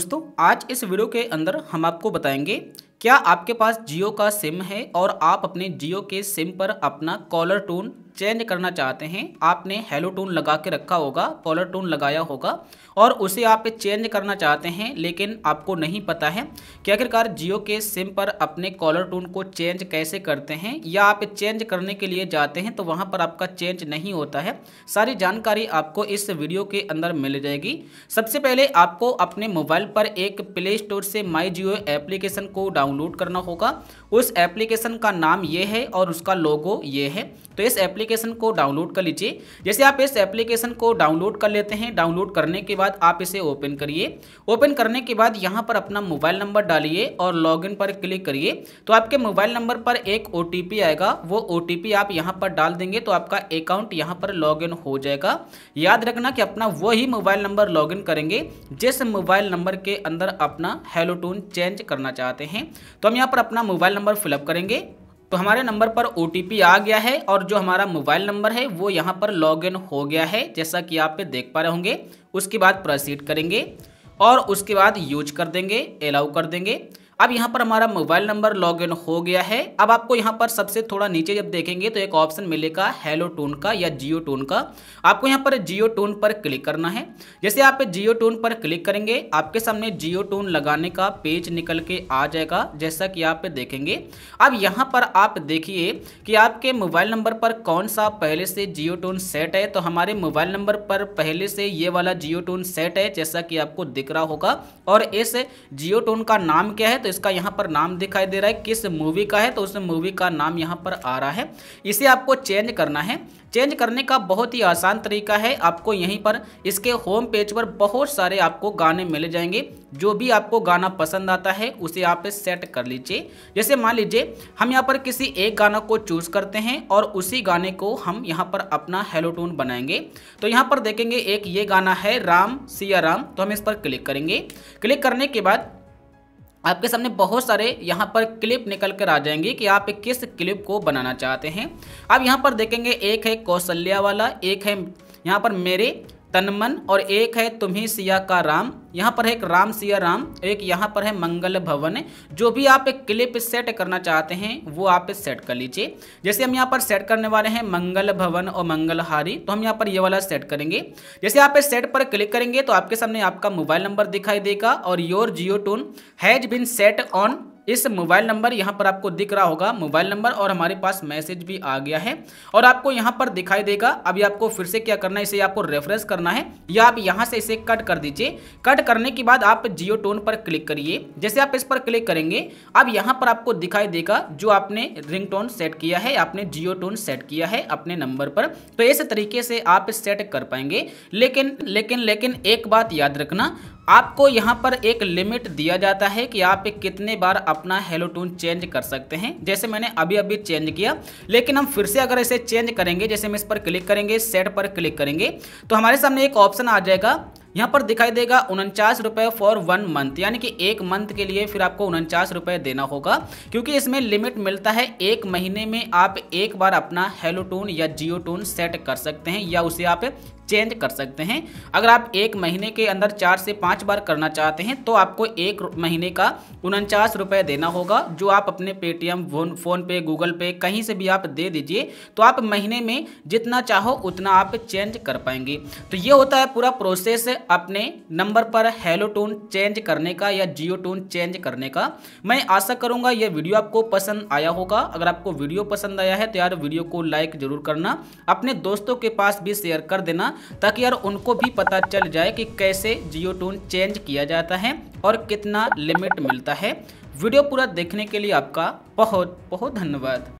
दोस्तों आज इस वीडियो के अंदर हम आपको बताएंगे क्या आपके पास जियो का सिम है और आप अपने जियो के सिम पर अपना कॉलर टून चेंज करना चाहते हैं आपने हेलो टून लगा के रखा होगा कॉलर टून लगाया होगा और उसे आप चेंज करना चाहते हैं लेकिन आपको नहीं पता है कि आखिरकार जियो के सिम पर अपने कॉलर टून को चेंज कैसे करते हैं या आप चेंज करने के लिए जाते हैं तो वहाँ पर आपका चेंज नहीं होता है सारी जानकारी आपको इस वीडियो के अंदर मिल जाएगी सबसे पहले आपको अपने मोबाइल पर एक प्ले स्टोर से माई जियो एप्लीकेशन को डाउन डाउनलोड करना होगा उस एप्लीकेशन का नाम ये है और उसका लोगो ये है तो इस एप्लीकेशन को डाउनलोड कर लीजिए जैसे आप इस एप्लीकेशन को डाउनलोड कर लेते हैं डाउनलोड करने के बाद आप इसे ओपन करिए ओपन करने के बाद यहाँ पर अपना मोबाइल नंबर डालिए और लॉगिन पर क्लिक करिए तो आपके मोबाइल नंबर पर एक ओ आएगा वो ओ आप यहाँ पर डाल देंगे तो आपका अकाउंट यहाँ पर लॉग हो जाएगा याद रखना कि अपना वही मोबाइल नंबर लॉग करेंगे जिस मोबाइल नंबर के अंदर अपना हेलोटोन चेंज करना चाहते हैं तो हम यहाँ पर अपना मोबाइल नंबर फिलअप करेंगे तो हमारे नंबर पर ओ आ गया है और जो हमारा मोबाइल नंबर है वो यहाँ पर लॉग इन हो गया है जैसा कि आप पे देख पा रहे होंगे उसके बाद प्रोसीड करेंगे और उसके बाद यूज कर देंगे अलाउ कर देंगे अब यहाँ पर हमारा मोबाइल नंबर लॉग इन हो गया है अब आपको यहाँ पर सबसे थोड़ा नीचे जब देखेंगे तो एक ऑप्शन मिलेगा हेलो टोन का या जियो टोन का आपको यहाँ पर जियो टोन पर क्लिक करना है जैसे आप जियो टोन पर क्लिक करेंगे आपके सामने जियो टोन लगाने का पेज निकल के आ जाएगा जैसा कि आप देखेंगे अब यहाँ पर आप देखिए कि आपके मोबाइल नंबर पर कौन सा पहले से जियो टोन सेट है तो हमारे मोबाइल नंबर पर पहले से ये वाला जियो टोन सेट है जैसा कि आपको दिख रहा होगा और इस जियो टोन का नाम क्या है तो इसका यहाँ पर नाम दिखाई दे रहा है किस मूवी का है तो उस मूवी का नाम यहाँ पर आ रहा है इसे आपको चेंज करना है चेंज करने का बहुत ही आसान तरीका है आपको यहीं पर इसके होम पेज पर बहुत सारे आपको गाने मिल जाएंगे जो भी आपको गाना पसंद आता है उसे आप सेट कर लीजिए जैसे मान लीजिए हम यहाँ पर किसी एक गाना को चूज करते हैं और उसी गाने को हम यहाँ पर अपना हेलो बनाएंगे तो यहाँ पर देखेंगे एक ये गाना है राम सिया राम तो हम इस पर क्लिक करेंगे क्लिक करने के बाद आपके सामने बहुत सारे यहाँ पर क्लिप निकल कर आ जाएंगे कि आप किस क्लिप को बनाना चाहते हैं आप यहाँ पर देखेंगे एक है कौशल्या वाला एक है यहाँ पर मेरे तनमन और एक है तुम्ही सिया का राम यहाँ पर है एक राम सिया राम एक यहाँ पर है मंगल भवन जो भी आप एक क्लिप सेट करना चाहते हैं वो आप सेट कर लीजिए जैसे हम यहाँ पर सेट करने वाले हैं मंगल भवन और मंगलहारी तो हम यहाँ पर ये यह वाला सेट करेंगे जैसे आप इस सेट पर क्लिक करेंगे तो आपके सामने आपका मोबाइल नंबर दिखाई देगा और your Jio tone has been set on इस मोबाइल नंबर यहाँ पर आपको दिख रहा होगा मोबाइल नंबर और हमारे पास मैसेज भी आ गया है और आपको यहाँ पर दिखाई देगा अभी आपको फिर से क्या करना है इसे आपको रेफरेंस करना है या आप यहाँ से इसे कट कर दीजिए कट करने के बाद आप जियो टोन पर क्लिक करिए जैसे आप इस पर क्लिक करेंगे अब यहाँ पर आपको दिखाई देगा जो आपने रिंग सेट किया है आपने जियो टोन सेट किया है अपने नंबर पर तो इस तरीके से आप सेट कर पाएंगे लेकिन लेकिन लेकिन एक बात याद रखना आपको यहाँ पर एक लिमिट दिया जाता है कि आप कितने बार अपना हेलो टून चेंज कर सकते हैं जैसे मैंने अभी अभी चेंज किया लेकिन हम फिर से अगर इसे चेंज करेंगे जैसे हम इस पर क्लिक करेंगे सेट पर क्लिक करेंगे तो हमारे सामने एक ऑप्शन आ जाएगा यहाँ पर दिखाई देगा उनचास रुपये फॉर वन मंथ यानी कि एक मंथ के लिए फिर आपको उनचास रुपये देना होगा क्योंकि इसमें लिमिट मिलता है एक महीने में आप एक बार अपना हेलो टून या जियो टून सेट कर सकते हैं या उसे आप चेंज कर सकते हैं अगर आप एक महीने के अंदर चार से पाँच बार करना चाहते हैं तो आपको एक महीने का उनचास रुपये देना होगा जो आप अपने पेटीएम फोनपे गूगल पे कहीं से भी आप दे दीजिए तो आप महीने में जितना चाहो उतना आप चेंज कर पाएंगे तो ये होता है पूरा प्रोसेस अपने नंबर पर हेलो टोन चेंज करने का या जियो टोन चेंज करने का मैं आशा करूंगा यह वीडियो आपको पसंद आया होगा अगर आपको वीडियो पसंद आया है तो यार वीडियो को लाइक जरूर करना अपने दोस्तों के पास भी शेयर कर देना ताकि यार उनको भी पता चल जाए कि कैसे जियो टोन चेंज किया जाता है और कितना लिमिट मिलता है वीडियो पूरा देखने के लिए आपका बहुत बहुत धन्यवाद